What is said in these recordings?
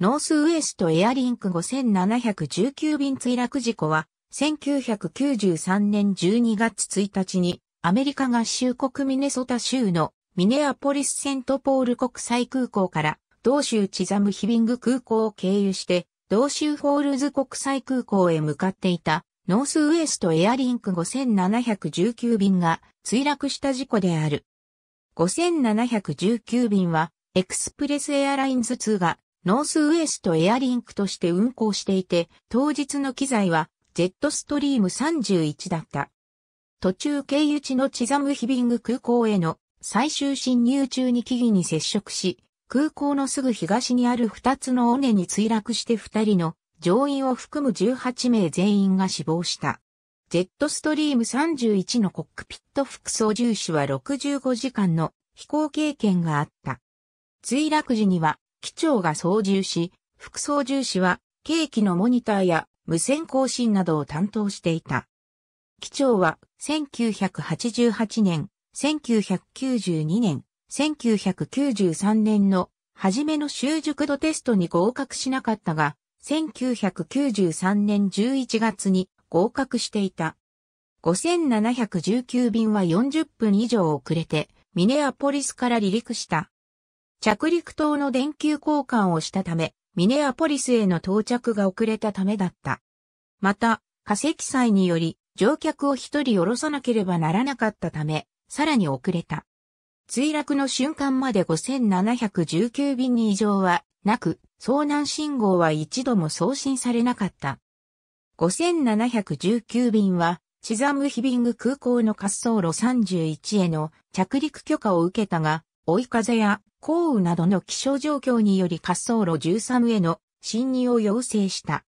ノースウエストエアリンク5719便墜落事故は、1993年12月1日に、アメリカ合衆国ミネソタ州のミネアポリスセントポール国際空港から、同州チザムヒビング空港を経由して、同州ホールズ国際空港へ向かっていた、ノースウエストエアリンク5719便が墜落した事故である。5719便は、エクスプレスエアラインズ2がノースウエストエアリンクとして運行していて、当日の機材はジェットストリーム31だった。途中経由地のチザムヒビング空港への最終侵入中に木々に接触し、空港のすぐ東にある2つの尾根に墜落して2人の乗員を含む18名全員が死亡した。ジェットストリーム31のコックピット副操縦士は65時間の飛行経験があった。墜落時には機長が操縦し、副操縦士は、計器のモニターや無線更新などを担当していた。機長は、1988年、1992年、1993年の初めの習熟度テストに合格しなかったが、1993年11月に合格していた。5719便は40分以上遅れて、ミネアポリスから離陸した。着陸灯の電球交換をしたため、ミネアポリスへの到着が遅れたためだった。また、化石祭により、乗客を一人降ろさなければならなかったため、さらに遅れた。墜落の瞬間まで5719便に異常はなく、遭難信号は一度も送信されなかった。5719便は、チザムヒビング空港の滑走路31への着陸許可を受けたが、追い風や降雨などの気象状況により滑走路13への侵入を要請した。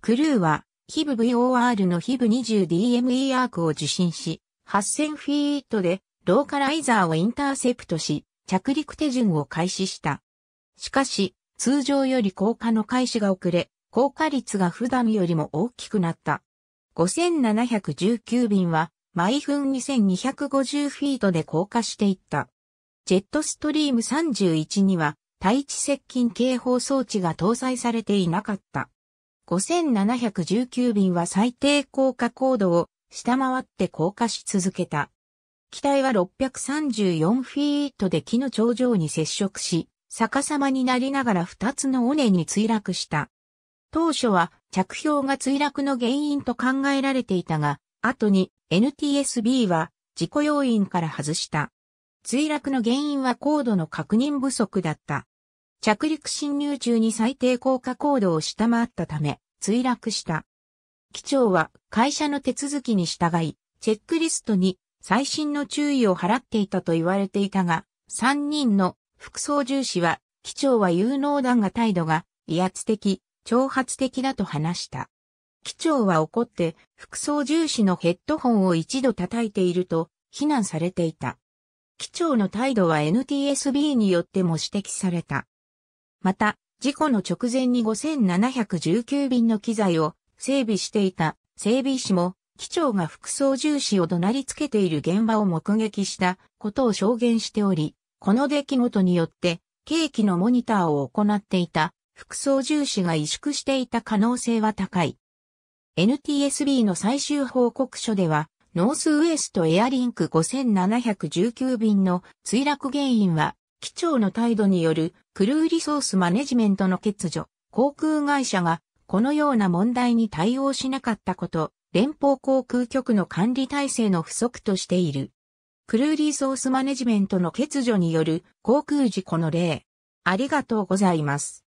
クルーは、ヒブ VOR のヒブ 20DME アークを受信し、8000フィートでローカライザーをインターセプトし、着陸手順を開始した。しかし、通常より降下の開始が遅れ、降下率が普段よりも大きくなった。5719便は、毎分2250フィートで降下していった。ジェットストリーム31には、対地接近警報装置が搭載されていなかった。5719便は最低降下高度を下回って降下し続けた。機体は634フィートで木の頂上に接触し、逆さまになりながら2つの尾根に墜落した。当初は着氷が墜落の原因と考えられていたが、後に NTSB は事故要因から外した。墜落の原因は高度の確認不足だった。着陸侵入中に最低降下高度を下回ったため、墜落した。機長は会社の手続きに従い、チェックリストに最新の注意を払っていたと言われていたが、3人の副操縦士は、機長は有能だが態度が威圧的、挑発的だと話した。機長は怒って、副操縦士のヘッドホンを一度叩いていると、非難されていた。機長の態度は NTSB によっても指摘された。また、事故の直前に5719便の機材を整備していた整備士も、機長が副操縦士を怒鳴りつけている現場を目撃したことを証言しており、この出来事によって、計器のモニターを行っていた副操縦士が萎縮していた可能性は高い。NTSB の最終報告書では、ノースウエストエアリンク5719便の墜落原因は、機長の態度によるクルーリソースマネジメントの欠如、航空会社がこのような問題に対応しなかったこと、連邦航空局の管理体制の不足としている。クルーリソースマネジメントの欠如による航空事故の例。ありがとうございます。